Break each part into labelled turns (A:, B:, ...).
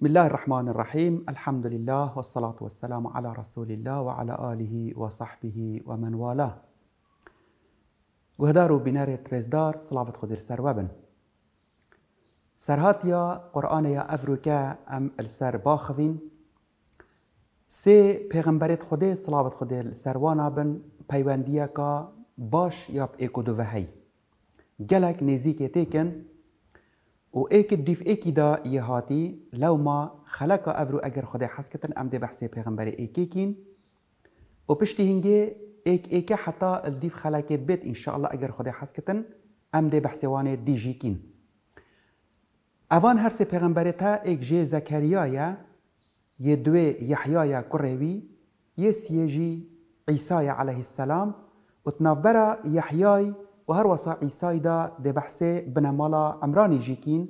A: بسم الله الرحمن الرحيم الحمد لله والصلاة والسلام على رسول الله وعلى آله وصحبه ومن والاه گهدار و بینار ترزدار سلاوت خود سر وبن سرهاتیا قرآن يا أفروكا ام السر باخذين سي پیغمبرت خود صلاة خدر سروانا بن پیوندیا کا باش ياب ايكو دوهي وحی نزيكي تيكن و ایک دیف ایکی دا یه هاتی لو ما خلقا ابرو اگر خدا حس کتن ام دی بحثی پیغمبر ایکی کین و پشتی هنگه ایک ایک حتی الدیف خلقیت بیت انشاءالله اگر خدا حس کتن ام دی بحثی وان دی جی کین اوان هر سه پیغمبر تا ایک جه زکریای یه دوی یحیای کروی یه سیه جی علیه السلام و تنافبرا یحیای و هر وسا عیسی دا د بحثه بنمالا عمرانی جیکین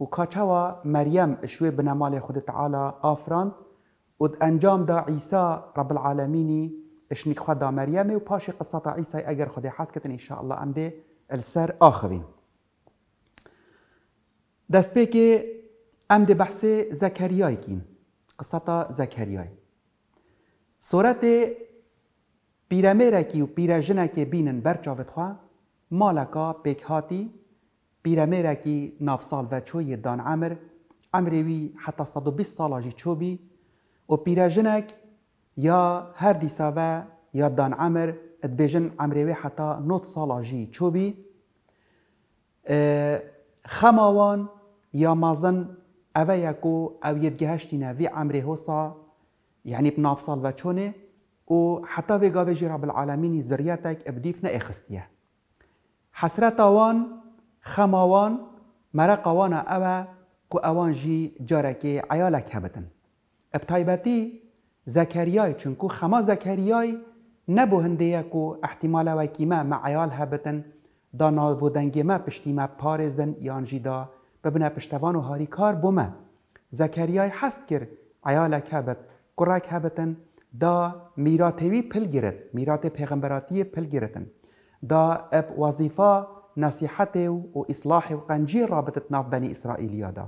A: و کاچاوا مریم شوی بنمال خود تعالی آفراند و د انجام دا عیسی رب العالمینی اشنی خدا مریم و پاش قصه عیسی اگر خود حس کتن ان شاء الله ام ده السر اخوین دست که ام ده بحث زکریای کین قصه زکریای صورت پیرمرکی و پیرژنکی بینن برچاوت خواه مالكا پیکهاتی پیرمرکی نافصال و دان عمر عمروي حتى صدو بيس جی چوبی و بيراجنك يا هر دیسا و یا دان عمر اتبجن عمروي حتى نوت سالا جی اه خماوان يا مازن اوه یکو او يدجهشتنا في عمري هوسا يعني بنافصال و و حتى في گاوه جی رب العالمینی ذریتک ابدیف نه حسرت آوان خم آوان مرق آوان اوه که آوان جی جارکی عیالک هبتن ابتایبتی زکریای چونکو خما زکریای نبو هنده کو احتمال وکیمه ما عیال هبتن دا نالودنگی ما پشتیمه پارزن یانجی دا ببنه پشتوان و هاری کار بومه زکریای حست کر عیالک هبت قرک هبتن دا میراتوی پل گرد میرات پیغمبراتی پل گرتن دا اب وظيفة نصيحته وإصلاحه وقنجير رابطة ناف بني إسرائيلية دا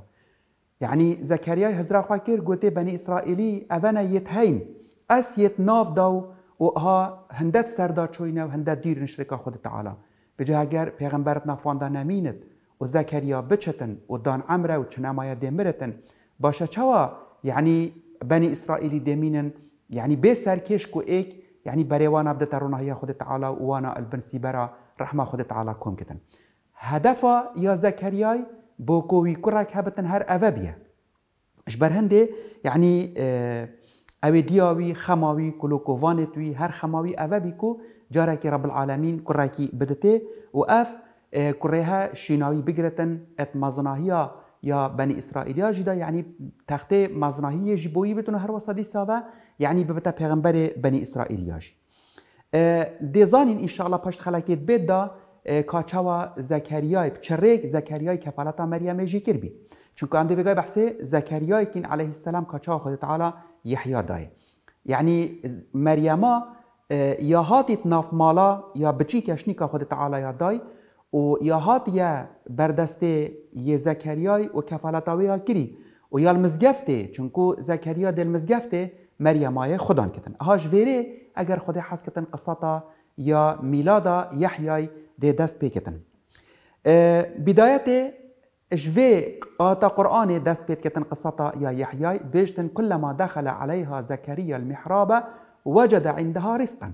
A: يعني زكريا هزرا خاكر قوتي بني إسرائيلي أفنا يتهين أس يتناف داو وها هندات سردا شوينا وهندات دير نشركا خود تعالى بجه اگر پیغمبرتنا فواندا نمينت و زكريا بچتن و دان عمره و چنمايا دمرتن باشا چوا يعني بني إسرائيلي دمينن يعني بسر كشكو ايك يعني بري وانا بدت رونا هي خدت على وانا البن سيبرا رحمة خدت على كوم كتن هدفا يا زكرياي بوكوي كراك هبتن هر أفابيا اش هندي يعني اه اوي دياوي خماوي كلو كوفانتوي هر خماوي افابيكو جاركي رب العالمين كراكي بدتي واف اه كريها شيناوي بقرتن ات مزناهيا يا بني اسرائيل يا جدا يعني تختي مزناهيا جبوي بتون هر وصدي سابا یعنی بنی اسرائیل بەنی ان شاء الله پشت خەلاکێت بێتدا کاچاوە زەکەریای كفالتا مريم کەپالەتا چون کردبی چونکە ئەم بحث زکریای کین علیه السلام تعالی یحیی دای، یعنی مریما یا هاتیت مالا یا بچی تعالی خودتەعاە یادای و یا یا بردست یه زەکەریای و ها کردی و یال چون چونکو زکریا دل مزگفته مریمای خودان کتن هاش ویره اگر خود حس کتن قصتا یا میلادا یحیای ده دست پی کتن بداية جوي آتا قرآن دست بيت كتن قصة يا يحيى بيجتن كلما دخل عليها زكريا المحراب وجد عندها رزقا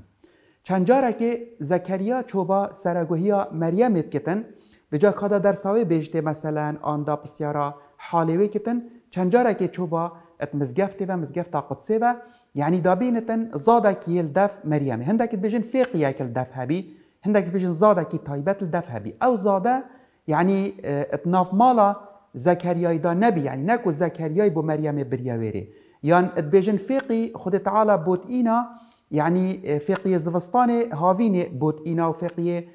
A: چند جاره که زکریا چوبا سرگوهیا مریم بکتن بجا کادا در ساوی بیجته مثلا آن دا پسیارا حالوی کتن چند جاره که چوبا ات مزگفتیوه مزگفتا قدسیوه يعني دابينتن زادا كي الدف مريم هندك بيجن فيقيا كي الدف هبي هندك بيجن زادا كي تايبات الدف هبي او زادا يعني اه، اتناف مالا زكريا دا نبي يعني ناكو زكريا بو مريم برياويري يعني اتبيجن فيقي خد تعالى بوت اينا يعني اه، فيقي زفستاني هافيني بوت اينا وفيقي اه،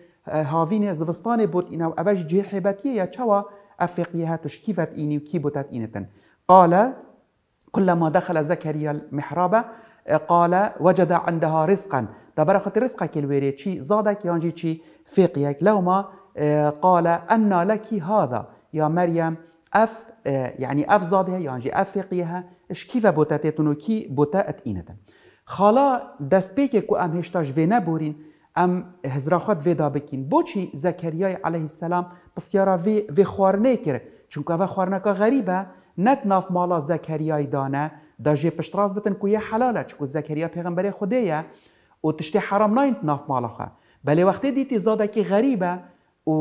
A: هافيني زفستاني بوت اينا واباش جيحباتيه يا تشوا افيقيها تشكيفت ايني وكي بوتات اينتن قال كلما دخل زكريا المحراب آه، قال وجد عندها رزقا تبرخة رزقك الويري تشي زادك يانجي تشي فيقيك لهما آه، قال أن لك هذا يا مريم أف آه، يعني أف زادها يانجي أف فيقيها إش كيف بوتاتيتونو كي بوتات إينتا خلا دست بيكي كو أم هشتاش في نبورين أم هزراخات في دابكين بوشي زكريا عليه السلام بسيارة في في خوارنكر چونك أفا خوارنكا غريبه نەت نافماڵا زەکەریای دانە دا ژێ پشتڕاز بتن کو یە حەلالە چکو زەکەریا پێغمبەرێ خودەیە و تشتی حرام ناین نافماڵەخە بەلێ وەختێ دیتی زادەکی غەریبە و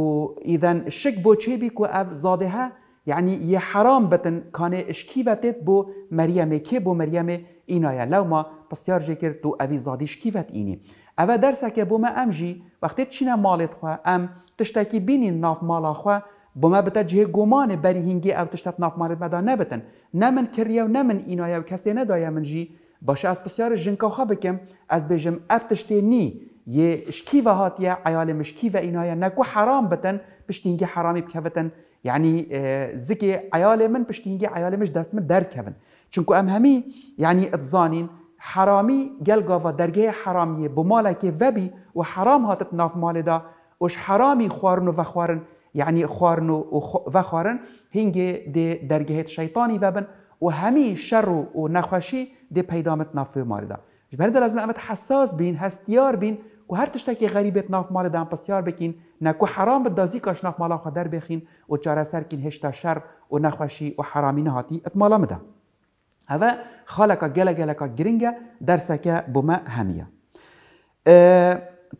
A: ئیدەن شک بۆ چێبی کو ئەف زادەها یعنی یە حرام بتن کانێ شکیڤەتێت بۆ مەریەمێ کێ بۆ مەریەمێ ئینایە لەوما پرسیار ژێکرد و ئەوی زادی شکیڤەت ئینی ئەوە دەرسەکە بۆمە ئەمژی وەختێت چینە ماڵێت خوا ئەم تشتێکی بینی ناف ماڵاخوا بما بتا جه گمان بری هنگی او تشتت ناف مارد مدا نبتن نه من کریا و نه من اینایا و کسی ندایا من جی باشه از بسیار جنکا خواه بکم از بجم اف تشتی نی یه شکی و هاتیه عیال مشکی و اینایا نکو حرام بتن پشتی هنگی حرامی بکوتن یعنی زکی عیال من پشتی هنگی عیال مش دست من درک کبن چونکو ام همی یعنی اتزانین حرامی گل گاوا درگه حرامیه بمالا که وبی و حرام هاتت ناف مال دا وش حرامی خوارن و خوارن یعنی خوارن و خوارن هنگه دی درگهت شیطانی و و همی شر و نخوشی د پیدامت نافه مارده جبرد لازم امت حساس بین هستیار بین و هر تشتکی غریبت ناف مال پسیار بکین نکو حرام بد دازی کاش ناف در بخین و چاره سر کین هشتا شر و نخوشی و حرامی نهاتی ات مالا مده هوا خالکا گلا گرنگه در درسکه بما همیه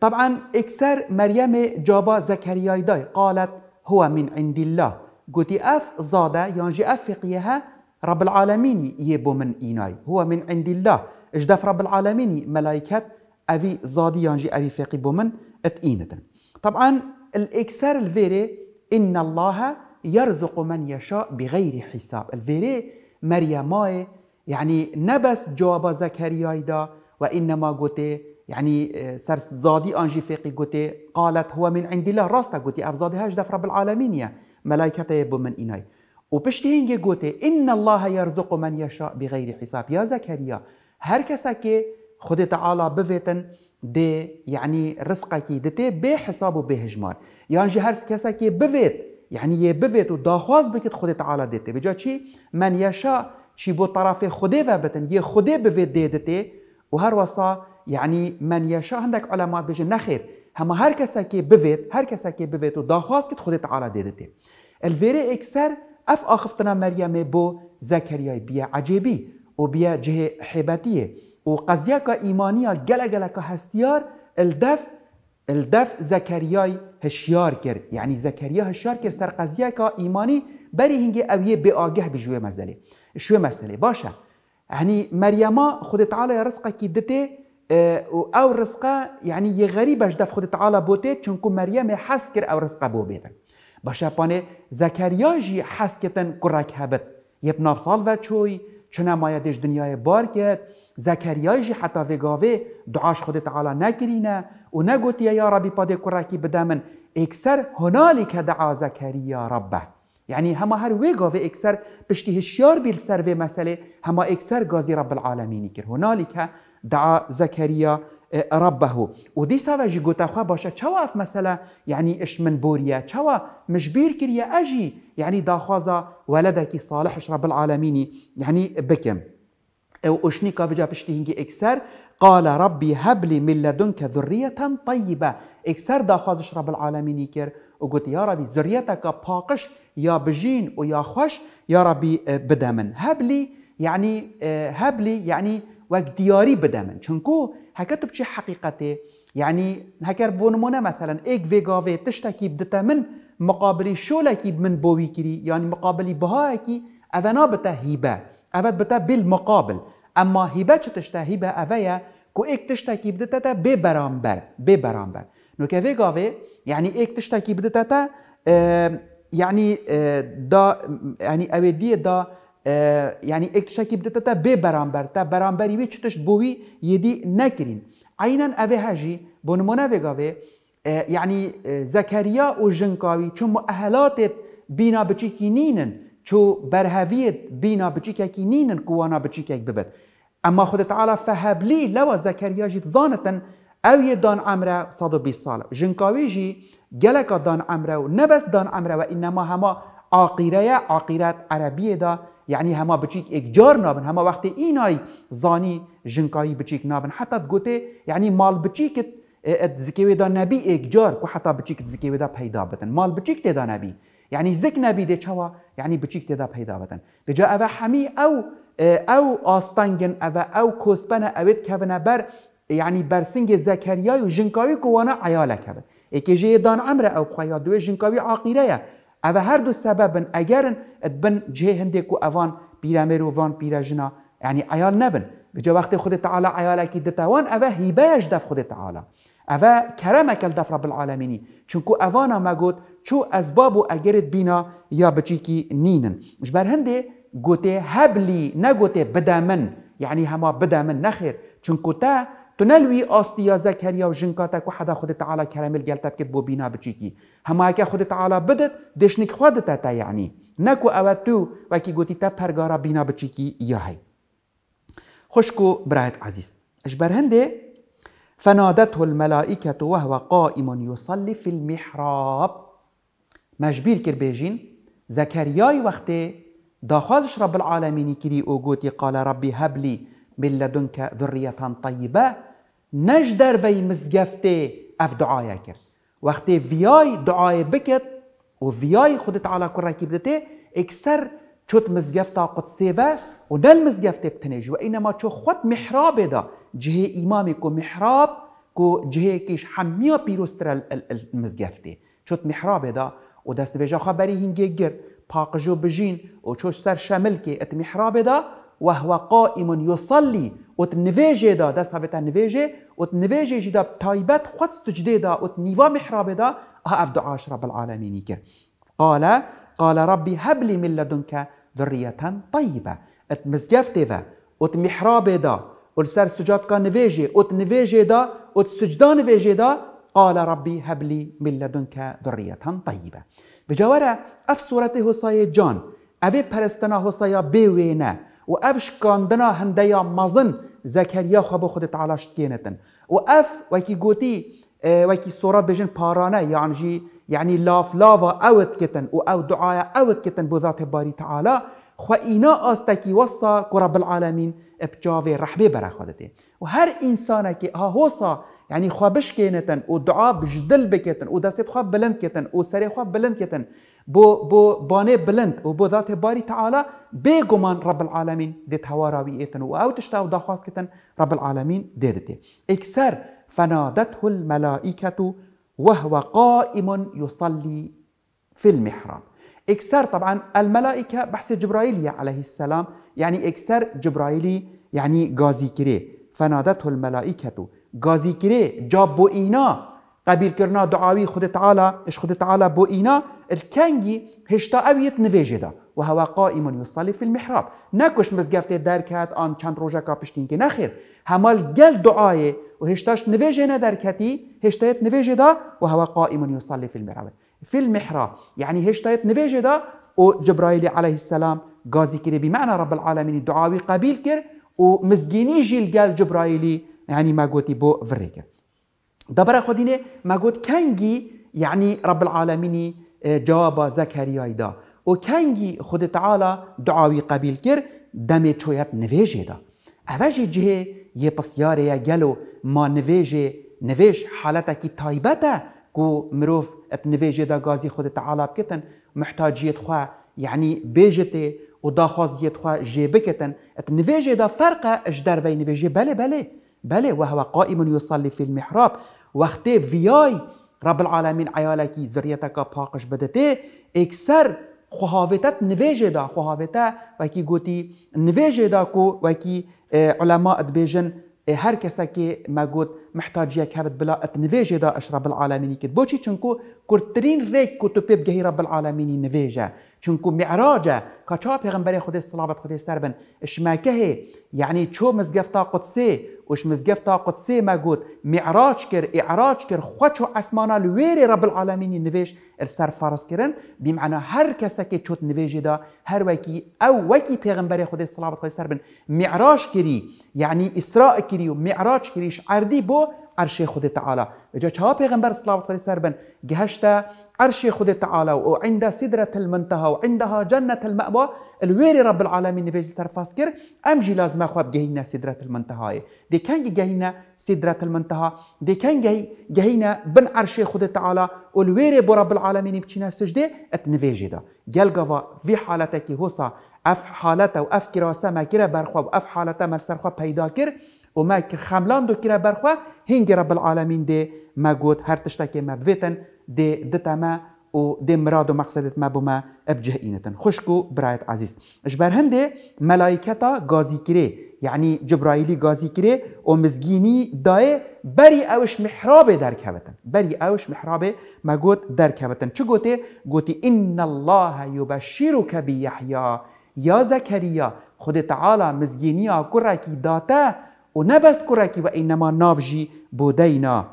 A: طبعا اکثر مریم جابا زکریای قالت هو من عند الله قوتي اف زاده ينجي اف فقيها رب العالمين يبو من ايناي هو من عند الله اجدف رب العالمين ملائكات افي زادي ينجي افي فقي بو من اتئينتن طبعا الاكسار الفيري ان الله يرزق من يشاء بغير حساب الفيري مريماي يعني نبس جواب زكريا دا وانما قوتي يعني آه، زادي أنجي فيقي گوته قالت هو من عند الله راستا گوته أفزادي هاش دف رب العالمين يا ملايكة يبو من إناي وبشتي هنجي هنگه ان الله يرزق من يشاء بغير حساب يا زكريا هركسا كي خد تعالى بفيتن دي يعني رزقك دتي بحساب حساب و به هجمار یعنی هر کسا که بویت یعنی یه و داخواز بكت خود تعالى دته بجا چی من يشاء شي بو طرف خده و يه خده بفيت بویت دته و هر وصا يعني من یشا هندک علمات بجن نخیر هما هر کسا که بوید هر کسا که بوید و داخواست که خود تعالی دیدته الویره اکسر اف آخفتنا مریم بو زکریای بیا عجیبی و بیا جه حیبتیه و قضیه که ایمانیا گله گله که هستیار الدف الدف زکریای هشیار کرد یعنی زکریا هشیار کرد سر قضیه که ایمانی بری هنگی اویه به آگه بجوه مسئله شوه مسئله باشه يعني مريم خد تعالى رزقك دته او رزقه یعنی یه غریبش دف خود تعالی بوته چونکو مریم حس کر او رزقه بو بیدن باشه پانه زکریه جی حس کتن کرک هبت یب و چوی چون مایدش دنیای بار کرد زکریه جی حتی وگاوه دعاش خود تعالی نکرینه و نگوتیه یا ربی پاده کرکی بدمن اکثر هنالی که دعا زکریا ربه یعنی همه هر وگاوه اکثر پشتی هشیار بیل سر و مسئله همه اکثر گازی رب العالمینی کرد هنالی که دعا زكريا إيه، ربه ودي سافا جي قوتا خوا باشا چوا اف مثلا يعني اش من بوريا چوا مجبير كريا اجي يعني خوزا ولدك صالح رب العالمين يعني بكم او اشني كافجا بشتي هنجي اكسر قال ربي هب لي من لدنك ذرية طيبة اكسر اش رب العالمين كير وقلت يا ربي ذريتك باقش يا بجين ويا خوش يا ربي آه، بدمن هب لي يعني آه، هب لي يعني و دیاری بدەمن چونکۆ هەکە تو بچی حقیقته. یعنی هکر بۆ مثلا ایک ئێک ڤێگاوێ تشتێکی من مقابلی شۆلێکی من بۆوی کری یانی مقابلی بەهایەکی اونا بتە هیبه. اونا بتا بال مقابل اما هیبە چه تشتە هیبە ئەڤەیە کو ایک تشتێکی بدتە ببرامبر. بەرامبەر بێ بەرامبەر نوکە ڤێگاوێ یعنی ئێک ده تا یعنی یعنی ئەوێ دي دا یعنی یک تشکی بدته تا به برانبر تا برانبری وی چتش بوی یدی نکرین عینا اوه هجی بونمونه وگاوه یعنی زکریا و جنکاوی چون مؤهلاتت بینا بچیکی نینن چو برهویت بینا بچیکی نینن کوانا بچیکی ببد اما خود تعالی فهبلی لوا زکریا جیت زانتن او یه دان عمره 120 ساله جنکاوی جی گلک دان عمره و نبس دان عمره و انما هما عقیره عقیرت عربیه دا یعنی هما بچیک یک جار نابن هما وقتی اینای زانی جنکایی بچیک نابن حتی گوته یعنی مال بچیکت ات زکیوی دا نبی یک جار کو حتی بچیکت زکیوی دا پیدا بتن مال بچیک دا نبی یعنی زک نبی ده چوا یعنی بچیک دا پیدا بتن بجا او حمی او او آستانگن او او کوسپن اوید کونه بر یعنی برسنگ زکریای و جنکایی کوانه عیاله کبن اکی جه دان عمره او خوایا دوی جنکایی عاقیره اوه هر دو سببن اگرن ادبن جه هنده هندیکو اوان پیرا مروان پیرا جنا یعنی ایال نبن به جا وقت خود تعالی ایال اکی دتوان اوه اش دف خود تعالی اوه اکل دف رب العالمینی چون چونکو اوانا ما گوت چو اسبابو اگرت بینا یا بچی کی نینن مش بر هنده گوته هبلی نگوته بدامن یعنی يعني هما بدا من نخير چونكو تا تنلوي آستيا زكريا حدا وحدا خد تعالى كرامل قالتك بو بينا بجيكي هماك خد تعالى بدت دشنك خودتا تا يعني نكو اوتو وكي قوتي تا برغارا بينا بجيكي ياهي خشكو برايت عزيز اجبر هندي فنادته الملائكة وهو قائم يصلي في المحراب مجبير كربيجين زكريا وقت داخوزش رب العالمين كري اوغوتي قال ربي هب لي من لدنك ذرية طيبة نجدر في وی اف دعايا كر وقت فياي دعاي بكت و خدت على علا کرکی اكسر اکثر چوت مزگفتا قد سيفا و نل مزگفته بتنج و اينما چو خود محراب دا جهه امامي كو محراب كو جهه كيش حميا بيروستر المزگفته چوت محراب دا و دست بجا خبري هنگه گر پاقجو بجين و چوش سر شمل ات محراب دا وهو قائم يصلي وت نواجه دا دست هفته نواجه وت نواجه جدا تايبت خود سجده دا وت نيوا محراب دا ها اف رب العالمين قال قال ربي هب لي من لدنك ذرية طيبة ات مزجفتة وت محراب دا والسر سجاد كان نواجه وت نواجه دا وت سجدان نواجه دا قال ربي هب لي من لدنك ذرية طيبة بجوارة اف صورته هصاية جان اوه پرستنا هصاية بيوينه و اف شکاندنا هندیا مزن زکریا خب با خود تعالی شتگینتن و اف وکی گوتی اه، وکی صورت بجن پارانه یعنی جی یعنی لاف لافا اوت کتن و او دعای اوت کتن بو ذات باری تعالا خو اينا استكي وصا كرب العالمين بجاوي رحبه برا خودتی و هر انسانه که ها هوسا یعنی خوابش بشكينتن و دعا بجدل بكتن و دست خواب بلند کتن و سری خواب بلند كتن بو بو باني بلند و بو ذات باري تعالى گمان رب العالمين ده تواراوی ایتن و او تشتاو کتن رب العالمين ده اكسر فنادته الملائكة وهو قائم يصلي في المحراب اكسر طبعا الملائكة بحث جبرائيل عليه السلام يعني اكسر جبرائيلي يعني غازي كري فنادته الملائكة غازي كري جاب بو اينا قبيل كرنا دعاوي خد تعالى اش خد تعالى بو اينا الکنگی هشتا اویت نفيجدا وهو قائم يصلي في المحراب ناكوش مزگفت داركات آن چند روجا كابشتين پشتین که همال جل دعاية و هشتاش نویجه هشتا يت نفيجدا وهو قائم يصلي في المحراب في المحراب يعني هشتا يت دا وجبرائيل عليه السلام قازي كري بمعنى رب العالمين الدعاوي قبيل كر ومزجيني جيل قال جبرائيلي يعني ما قوتي بو فريكا دبر خديني ما قوت كانجي يعني رب العالمين جواب زکریای دا و کنگی خود تعالی دعاوی قبیل کر دم چویت نویجه دا اوش جه یه پسیاره یا گلو ما نویجه نویج حالتا کی تایبتا کو مروف ات نویجه دا گازی خود تعالی بکتن محتاجیت خواه یعنی بیجته و داخوازیت خواه جه بکتن ات نویجه دا فرقه اش در بین نویجه بله بله بله وهو قائم يصلي في المحراب وقت وياي رب العالمین عیالکی ذریتکا پاقش بدته اکثر خواهوتت نویجه دا خواهوته وکی گوتی نویجه دا کو وکی علماء ادبیجن هر کسا که ما گوت محتاجیه که بلا ات نویجه دا اش رب العالمینی کد بوچی چونکو كرترين ريك کو بجهي پیب گهی رب العالمین نویجه چونکو معراجه که چا پیغمبر خود صلابت خود سر بن يعني چو مزگف تا قدسي وش مزگف تا قدسي ما گوت معراج كر اعراج كر خوچو اسمانا لوير رب العالمين نفيج ارسر فارس كرن بمعنى هر کسا كي چوت نویجه دا هر وكي او وكي پیغمبر خود صلابت خود سر بن معراج كري يعني اسراء كري و معراج کریش عردی بو عرش خود تعالى اجا چها پیغمبر صلوات الله سر بن گهشت عرش خود تعالى و عند سدره المنتهى و عندها جنه المأوى الويري رب العالمين نبيج سر فاسكر امجي لازم اخواب جهينا سدره المنتهى دي كان جهينا سدره المنتهى دي كان جهي جهينا بن عرش خود تعالى و الويري برب العالمين بچنا سجده ات نبيجي دا جلقوا في حالتك هوسا اف حالته و اف كراسه ما كره برخوا و اف حالته مرسرخوا خوا پیدا کر و ما که خملان دو کیرا برخوا هنگ رب العالمین دی ما گوت هر تشتا که ما بویتن دی دتا ما و دی مراد و مقصدت ما بما ابجه اینتن خوشکو برایت عزیز اجبر هنده ملائکتا گازی کری یعنی جبرائیلی گازی کری و مزگینی دای بری اوش محراب در کوتن بری اوش محراب ما گوت در کوتن چه گوته؟ گوتی ان الله یبشرک بیحیا یا زکریا خود تعالی مزگینی آکره کی داته و نبذكرك وإنما نافجي بودينا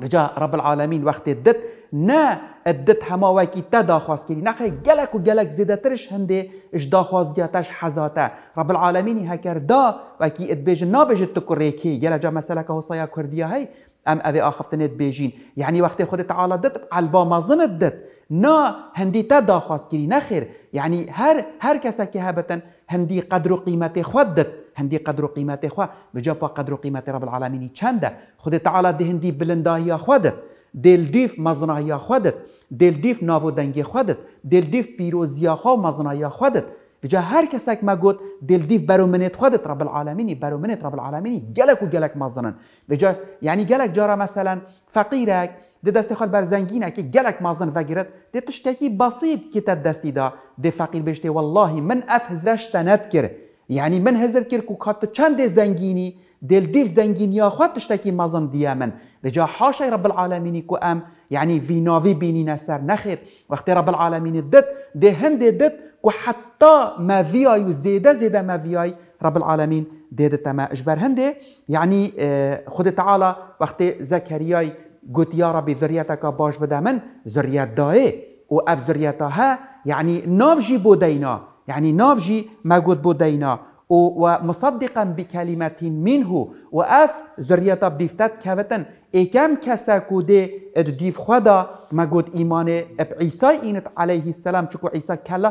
A: جاء رب العالمين وقت دت نه ادت هما وکی تا داخواست کردی نخیر گلک و گلک زیده ترش هنده اش داخواست گیتش حزاته رب العالمین هکر دا وکی ادبیج نابیج تو کریکی گلک جا مسئله که حسایا کردیا هی ام اذي آخفتنت بيجين يعني وقت خودت تعالى دت البامازنت دت نا هندي تا داخواست کری نخير يعني هر هر کسا که هبتن هندی قدر و قیمت خود دت هندی قدر و قیمت خود بجا پا قدر و قیمت رب العالمینی چنده خود تعالی ده هندی بلنداهی خودت دلدیف مزناهی خودت دلدیف ناو دنگی خودت دلدیف پیروزی خوا مزناهی خودت بجا هر کسک ما گوت دل دیف برو منت خودت رب العالمینی برو منت رب العالمینی گلک و گلک مازنن بجا یعنی گلک جارا مثلا فقیرک ده دست خال بر زنگینه که گلک مازن وگرت ده تشتکی بسیط که تد دستی دا ده فقیر بشته والله من اف هزرش تند کر یعنی من هزر کر که کاتو چند زنگینی دل دیف زنگینی ها خود تشتکی مازن دیا من بجا حاشای رب العالمینی که ام یعنی وی ناوی بینی نسر نخیر وقتی رب العالمینی دت ده هند دت وحتى ما فياي وزيدا زيدا ما فياي رب العالمين ديد تما اجبر هندي يعني آه، خد تعالى وقت زكرياي قلت يا ربي ذريتك باش بدا من ذريات داي و اف ذريتها يعني نافجي بودينا يعني نافجي ما قلت بودينا ومصدقا بكلمة منه وأف ذرية بفتات كابتن ایکم کسا گوده اد دیف خدا ما ایمان اب عیسی اینت علیه السلام چکو عیسی کلا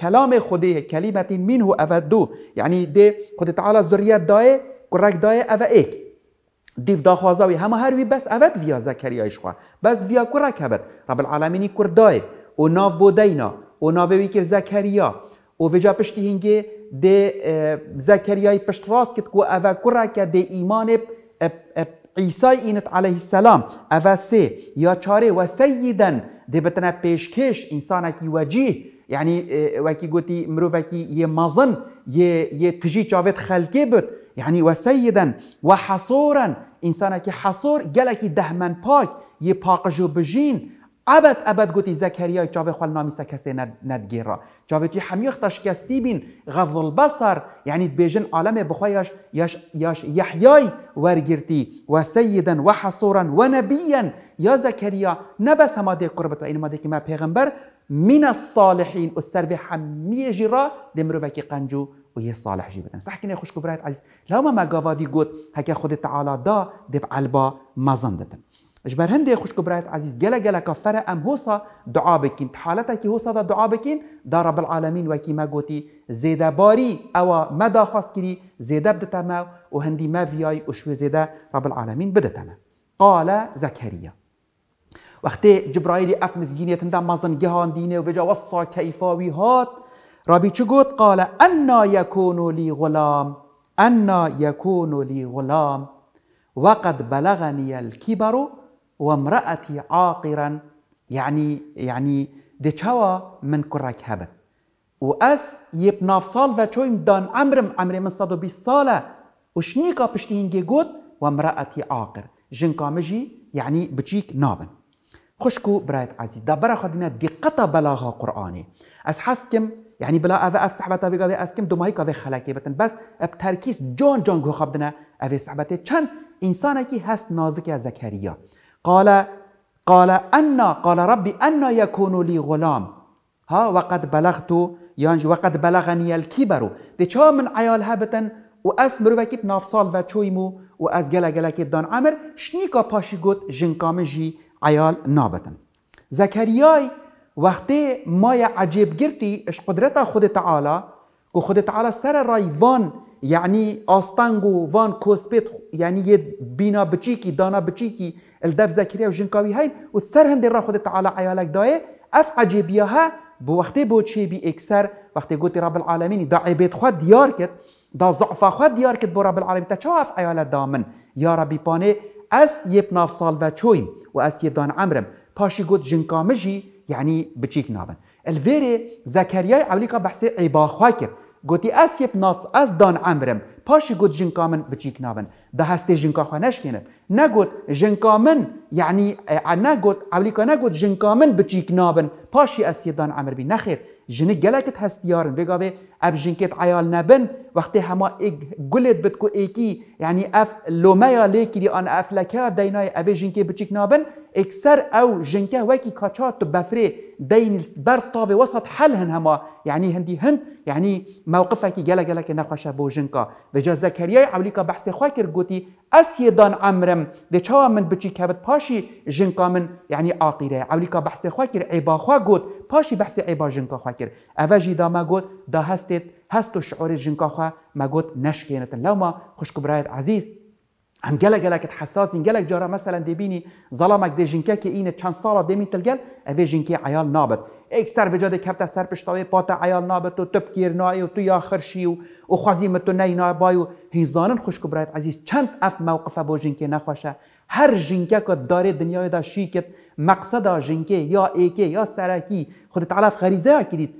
A: کلام خوده کلمت منه هو دو یعنی ده خود تعالی ذریات دای گرک دای او ایک دیف دا همه هر وی بس اود ویا زکریایش خواه بس ویا گرک هبت رب العالمینی کور دای او ناف بوده اینا او ناف وی که زکریا او وجا پشتی هنگه ده زکریای پشت راست که کو او گرک ده ایمان اب عيسى إنت عليه السلام او يا شاري وسيدا و بتنا بيشكش بتنه پیشکش انسان کی وجیه یعنی اه، وکی گوتی مرو وکی یه مزن یه, یه تجی چاوت خلکی بود یعنی و سیدن و حصورا انسان کی حصور گلکی دهمن باك یه پاقجو بجين ابد ابد گوتی زکریا چاوه خال نامی سکسی ند ندگیرا چاوه توی همی اختش کستی بین غض البصر یعنی بیژن عالم بخوایش یاش یاش یحیای ورگیرتی و سیدا و حصورا و نبیا یا زکریا نبس ماده قربت و این ماده که ما پیغمبر من الصالحین و سر به همی جرا دمرو وکی قنجو و یه صالح جی بدن صح کنه خوش کبرایت عزیز لو ما ما گوادی گوت هکه خود تعالی دا دب علبا مزندتن اجبار هندي خوش كبرات عزيز جلا جلا كفرة ام هوسا دعا بكين حالتا كي هوسا دا دعا بكين دا رب العالمين وكي ما قوتي زيدا باري او مدا خاص كري زيدا بدتما وهندي ما فياي وشوي زيدا رب العالمين بدتما قال زكريا وقت جبرائيل اف مزجينية تندم مازن جهان دينه وفجا وصا كيفاوي هات ربي چقود قال أنا يكون لي غلام أنا يكون لي غلام وقد بلغني الكبر وامرأتي عاقرا يعني يعني ديتشاوا من كرك هبه واس يبناف سال و دان عمرم عمري من صدو بیس صالة وشنيكا شنیکا پشتینگی گوت و عاقر جنکا مجی يعني بچیک نابن خشكو برايت عزيز دا برا خدينا دقة بلاغة قرآني أس حسكم يعني بلا أفا أف سحبتا بيقا بي أسكم دو مايكا بي خلاكي بتن بس تركيز جون جون جو خبدنا أفا سحبتي چند إنسانا كي هست نازكي يا زكريا قال قال انا قال ربي انا يكون لي غلام ها وقد بلغت یانج وقد بلغنی الكبر د چا من عیال هبتن و اس مروکیت نافسال و چویمو و از گلگلکیت دان عمر شنیکا پاشی گوت جنکام جی عیال نابتن زکریای وقتی مای عجیب گرتی اش قدرت خود تعالی که خود تعالی سر رای وان یعنی آستنگ و وان کوسپیت یعنی یه بینا بچیکی دانا بچیکی الدف زكريا وجن قوي هين وتسر هندي را خدي تعالى عيالك داي اف عجيبيها بو وقتي بو تشي بي اكسر وقتي قلت رب العالمين دا عبيد خد ديار كت دا ضعف خد ديار كت بو رب العالمين تا اف عيالك دامن يا ربي باني اس يبناف صالفة شويم واس يدان عمرم باشي قلت جن قامجي يعني بچيك نابن الفيري زكريا عوليكا بحسي عبا خاكر قلت اس يبناس اس دان عمرم پاشی گوت جنکا من بچیک نابن ده هسته جنکا خواه نشکنن نگوت جنکا من یعنی نگوت اولیکا نگوت جنکا من بچیک نابن پاشی اسیدان عمر بی نخیر جنه گلکت هستیارن وگاوه اف جنکت عیال نبن وقتی هما گلت بتکو ایکی یعنی اف لومیا لیکی دی آن اف لکه دینای اف جنکی بچیک نابن اكسر او جنكا واكي كاتشات بفري دين بر طافي وسط حل هن هما يعني هندي هند يعني موقفك جلا جلا كنا خوشا بو جنكا وجا زكريا عوليكا بحث خاكر قوتي اسيدان عمرم دي تشوا من بچي كابت باشي جنكا من يعني عاقره عوليكا بحث خاكر عبا خا قوت باشي بحث عبا جنكا خاكر افاجي دا ما قوت دا هستت هستو شعور جنكا خا ما قوت نشكينتن لو ما خوش كبرايت عزيز ئەم گەلە گەلەکەت حساس من گەلک جارە مەسەەن دەبینی زەڵامێک دەژینکە کە اینە چەند ساڵە دەمین تلگەل ئەێ ژینکی عیال نابێت ئەیکسەر بجادە کەفتە سەر پشتاوی پاتە عیال نابێت و تبکیر نایە و تو یا خرشی و و خوازیمە تو نەینابای و هیزانن خوشک برایت عزیز چەند ئەف مووقفە بۆ ژینکێ نەخۆشە هەر ژینکە کە دارێ دنیادا شیکت مەقسەدا ژینکێ یا ئێکێ یا سەرەکی خودت علاف غەریزەیە کردیت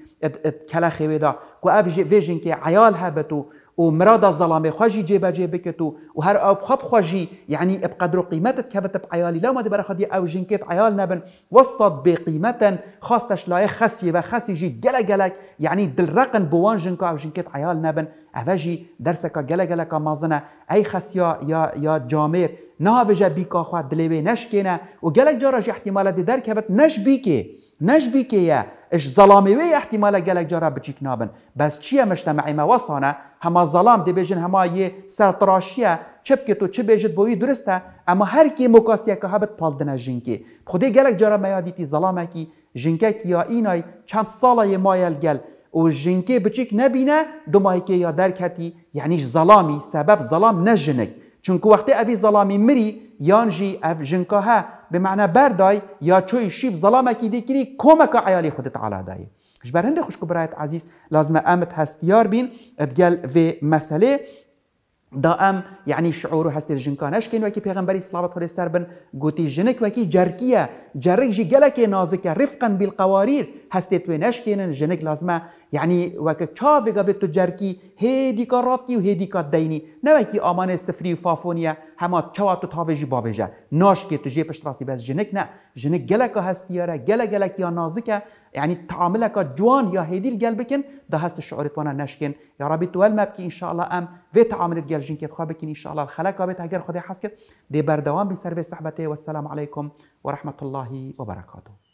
A: کەلە خێوێدا کو ئەێ ژینکێ عیال هەبێت و و مرادا جي خواجي جيبا جيبكتو وهر او بخب خواجي يعني بقدر قيمتك كبت بعيالي لو ما دي برخدي او جنكيت عيال نبن وصد بقيمتا خاصة شلاي خسي بخسي جي جلا جلاك يعني دل رقن بوان جنكا او جنكيت عيال نبن افاجي درسكا جلا جلاكا مازنا اي خسيا يا يا جامير نها بيكا خوا دليوي نشكينا وجلك جارج احتمالات دي درك كبت نش بيكي نەشبیکەیە ئەش زەڵامەوەی احتیمالە گەلێک جارا بچیک نابن بەس چییە مشتەمەعیمە وەسانە هەما زەڵام دەبێژن هەما یێ سەرتراشیە چپکێت و چ بێژت بۆی درستە ئەمە هەرکی مۆکاسیەکە هەبت پالدنە ژینکی خودی گەلێک جارە مەیادیتی زەڵامێکی ژینکەکی یا ئینای چەند ساڵە یە مایلگەل و ژینکێ بچیک نەبینە دومایکێ یا دەرکەتی یعنیش زەڵامی سەبەب زەڵام نەژنک چونکو وقتی اوی ظلامی مری یان جی اف جنکا ها به معنی بردای یا چوی شیب ظلامه کی دیکری کمک عیالی خودت علا دای اش برنده خوشکو برایت عزیز لازم امت هستیار بین ادگل و مسئله دا ام يعني شعور هستي جنكانش كين وكي پیغمبري صلوات الله عليه بن گوتي جنك وكي جركيه جرك جي گلك نازك رفقا بالقوارير هستي تو نش كين جنك لازمه یعنی چا وگا به تو هی هێدیکە راتی و دینی نه نەوەکی آمان سفری و فافۆنیە هەما چاوا تو تاوێژی ناش که تو ژێ بس جنک نه نە ژنک هستی یاره گل گلکی یا نازکه یعنی تعاملەکە جوان یا هیدیل گل بکن دا شعورت وانا نشکن یا تو هل مبکی انشاءالله ام و تعاملت گەلژین که خواب بکن انشاءالله خلقا بیت اگر خودی کرد دی بردوان بی السلام علیکم و رحمت الله و برکاته